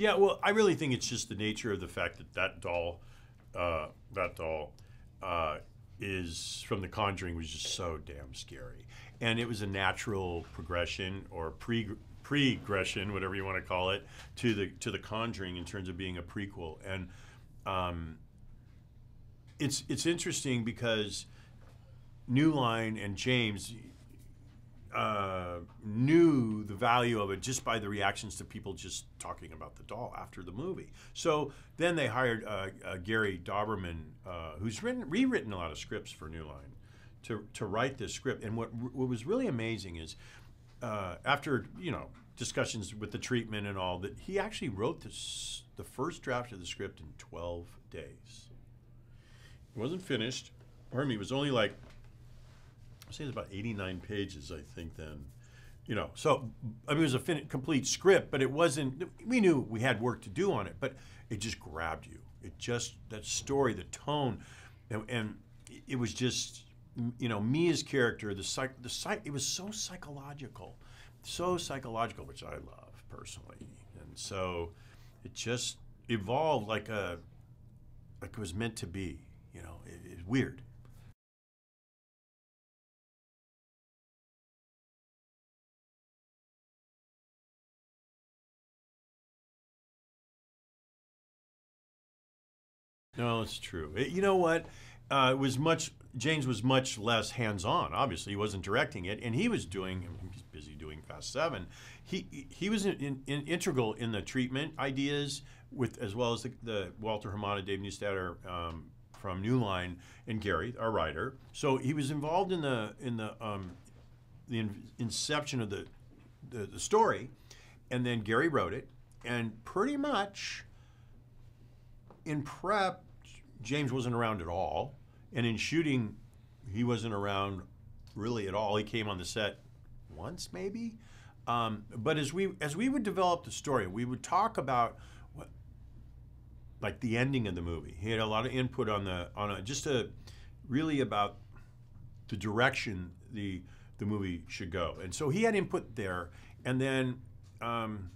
Yeah, well, I really think it's just the nature of the fact that that doll, uh, that doll, uh, is from The Conjuring was just so damn scary, and it was a natural progression or pre pregression, whatever you want to call it, to the to The Conjuring in terms of being a prequel, and um, it's it's interesting because New Line and James, uh, knew the value of it just by the reactions to people just talking about the doll after the movie. So then they hired uh, uh, Gary Dauberman, uh, who's written, rewritten a lot of scripts for New Line, to, to write this script. And what, what was really amazing is uh, after, you know, discussions with the treatment and all, that he actually wrote this, the first draft of the script in 12 days. It wasn't finished. Hermie was only like I say it's about 89 pages, I think, then. You know, so I mean, it was a fin- complete script, but it wasn't. We knew we had work to do on it, but it just grabbed you. It just that story, the tone, and, and it was just you know Mia's character, the psych, the psych, it was so psychological, so psychological, which I love personally, and so it just evolved like a like it was meant to be. You know, it, it's weird. No, it's true. It, eh, you know what? Uh, it was much. James was much less hands-on. Obviously, he wasn't directing it, and he was doing. He was busy doing Fast Seven. He he was in, in, in integral in the treatment ideas with as well as the, the Walter Hamada, Dave Newstatter um, from New Line, and Gary, our writer. So he was involved in the in the um, the in, inception of the, the the story, and then Gary wrote it, and pretty much in prep James wasn't around at all, and in shooting, he wasn't around really at all. He came on the set once, maybe. Um, but as we as we would develop the story, we would talk about what, like the ending of the movie. He had a lot of input on the on a, just a really about the direction the the movie should go, and so he had input there. And then um,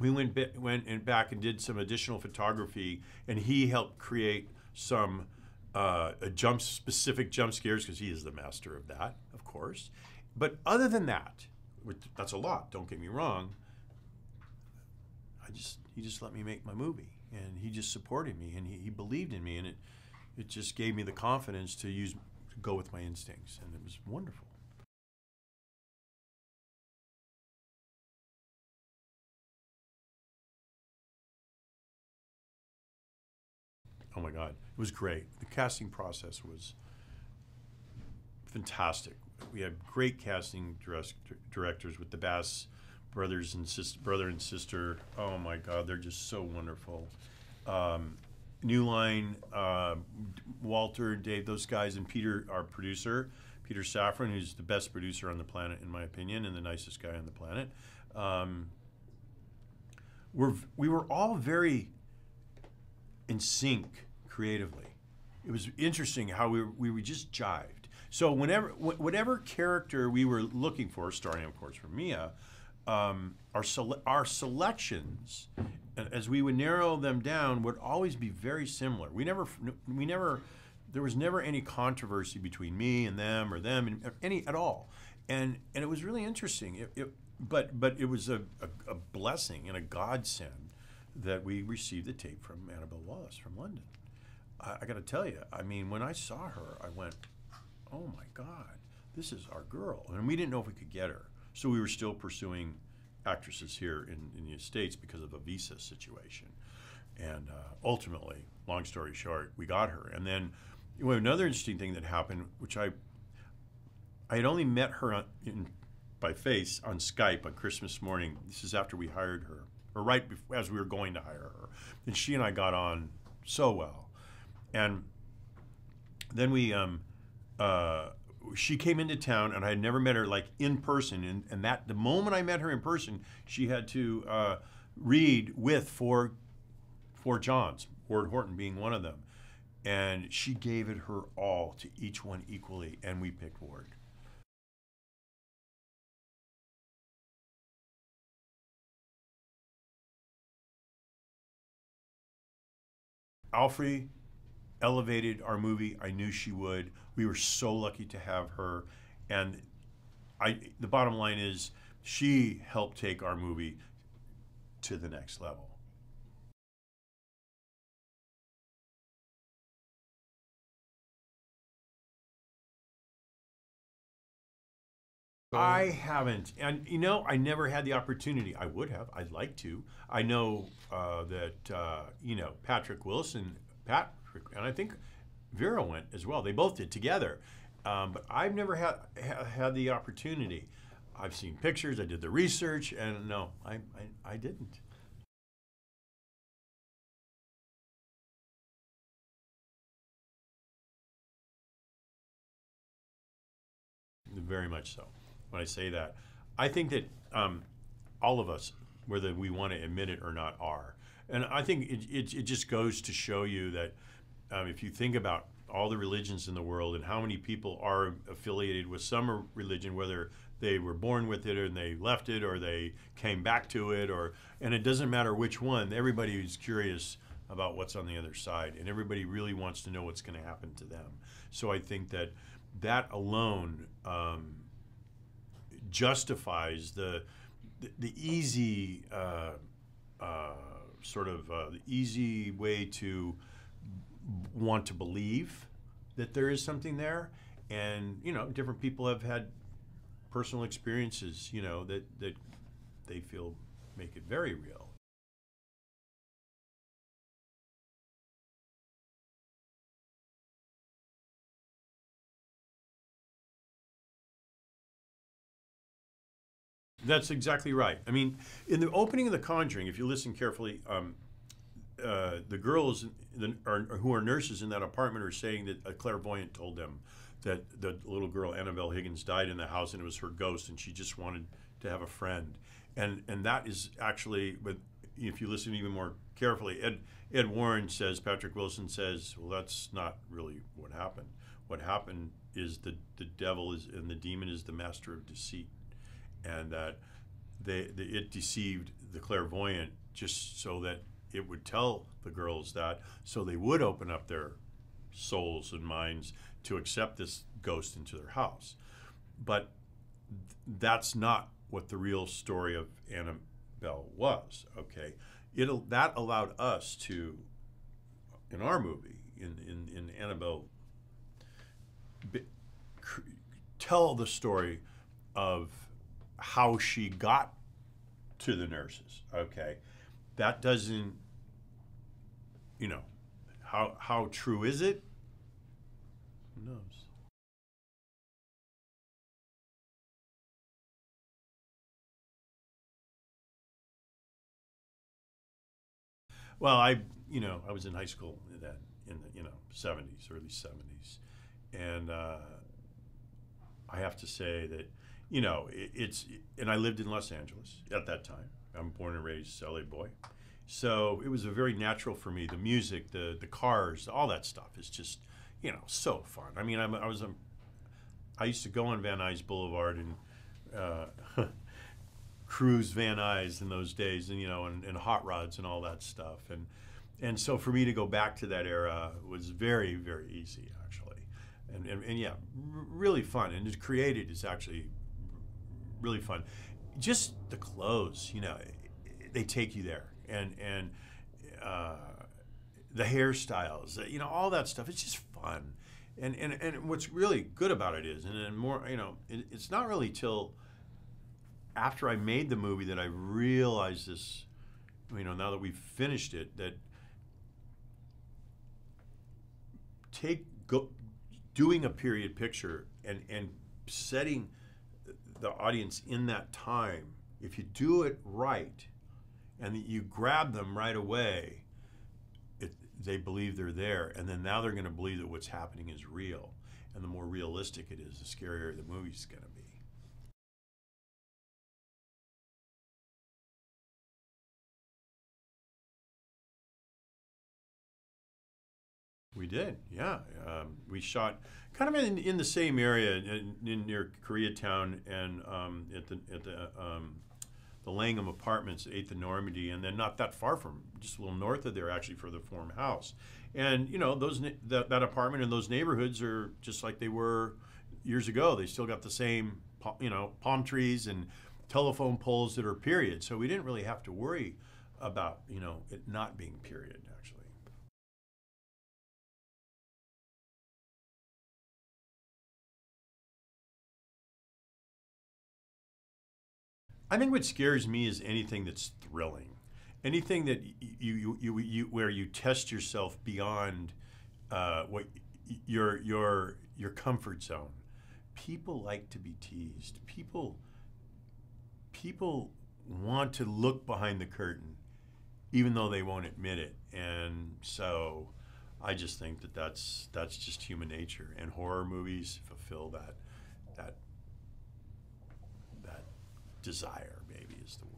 we went went and back and did some additional photography, and he helped create some uh, jump specific jump scares because he is the master of that, of course. But other than that, that's a lot. Don't get me wrong. I just he just let me make my movie, and he just supported me, and he, he believed in me, and it it just gave me the confidence to use to go with my instincts, and it was wonderful. oh my God, it was great. The casting process was fantastic. We had great casting directors with the Bass brothers and sister, brother and sister. Oh my God, they're just so wonderful. Um, New Line, uh, Walter, Dave, those guys, and Peter, our producer, Peter Saffron, who's the best producer on the planet, in my opinion, and the nicest guy on the planet. Um, we're, we were all very in sync creatively. It was interesting how we were, we were just jived. So whenever wh- whatever character we were looking for, starting of course from Mia, um, our sele- our selections, as we would narrow them down, would always be very similar. We never we never there was never any controversy between me and them or them and uh, any at all, and and it was really interesting. It, it, but but it was a, a, a blessing and a godsend that we received the tape from Annabelle Wallace from London. I, I got to tell you, I mean, when I saw her, I went, oh my God, this is our girl. And we didn't know if we could get her. So we were still pursuing actresses here in, in the States because of a visa situation. And uh, ultimately, long story short, we got her. And then you know, another interesting thing that happened, which I I had only met her on, in, by face on Skype on Christmas morning. This is after we hired her, or right before, as we were going to hire her. And she and I got on so well and then we, um, uh, she came into town, and I had never met her like in person. And, and that the moment I met her in person, she had to uh, read with four, four Johns, Ward Horton being one of them. And she gave it her all to each one equally, and we picked Ward. Alfrey elevated our movie. I knew she would. We were so lucky to have her, and I. The bottom line is, she helped take our movie to the next level. I haven't, and you know, I never had the opportunity. I would have. I'd like to. I know uh, that uh, you know Patrick Wilson, Pat and I think Vera went as well. They both did together. Um, but I've never had ha- had the opportunity. I've seen pictures. I did the research, and no, I, I, I didn't. Very much so. When I say that, I think that um, all of us, whether we want to admit it or not, are. And I think it, it, it just goes to show you that um, if you think about all the religions in the world and how many people are affiliated with some religion, whether they were born with it and they left it or they came back to it, or and it doesn't matter which one. Everybody is curious about what's on the other side, and everybody really wants to know what's going to happen to them. So I think that that alone um, justifies the the, easy uh, uh, sort of uh, the easy way to want to believe that there is something there. And, you know, different people have had personal experiences, you know, that, that they feel make it very real. That's exactly right. I mean, in the opening of The Conjuring, if you listen carefully, um, uh, the girls the, are, who are nurses in that apartment are saying that a clairvoyant told them that the little girl Annabelle Higgins died in the house and it was her ghost and she just wanted to have a friend. And and that is actually but if you listen even more carefully, Ed Ed Warren says Patrick Wilson says, well that's not really what happened. What happened is the the devil is and the demon is the master of deceit, and that they, the, it deceived the clairvoyant just so that it would tell the girls that so they would open up their souls and minds to accept this ghost into their house. But th- that's not what the real story of Annabelle was, okay? It'll, that allowed us to, in our movie, in, in, in Annabelle, be, cr- tell the story of how she got to the nurses, okay? that doesn't, you know, how, how true is it? Who knows? Well, I, you know, I was in high school then in the you know 70s, early 70s, and uh, I have to say that you know it, it's and I lived in Los Angeles at that time. I'm born and raised LA boy, so it was a very natural for me. The music, the the cars, all that stuff is just, you know, so fun. I mean, I'm, i was a, I used to go on Van Nuys Boulevard and uh, cruise Van Nuys in those days, and you know, and, and hot rods and all that stuff. And and so for me to go back to that era was very very easy actually, and and, and yeah, r- really fun. And to create it is actually really fun. Just the clothes, you know, they take you there and and uh, the hairstyles, uh, you know, all that stuff. It's just fun. And, and, and what's really good about it is, and then more, you know, it, it's not really till after I made the movie that I realized this, you know, now that we've finished it, that take go, doing a period picture and, and setting the audience in that time, if you do it right, and you grab them right away, it, they believe they're there, and then now they're going to believe that what's happening is real. And the more realistic it is, the scarier the movie's going to be. We did, yeah. Um, we shot kind of in, in the same area in, in near Koreatown and um, at the at the um, the Langham Apartments, 8th and Normandy, and then not that far from, just a little north of there actually, for the Form House. And, you know, those that, that apartment and those neighborhoods are just like they were years ago. They still got the same, you know, palm trees and telephone poles that are period. So we didn't really have to worry about, you know, it not being period, actually. I think what scares me is anything that's thrilling, anything that you, you, you, you where you test yourself beyond uh, what your your your comfort zone. People like to be teased. People people want to look behind the curtain, even though they won't admit it. And so, I just think that that's that's just human nature, and horror movies fulfill that. desire, maybe is the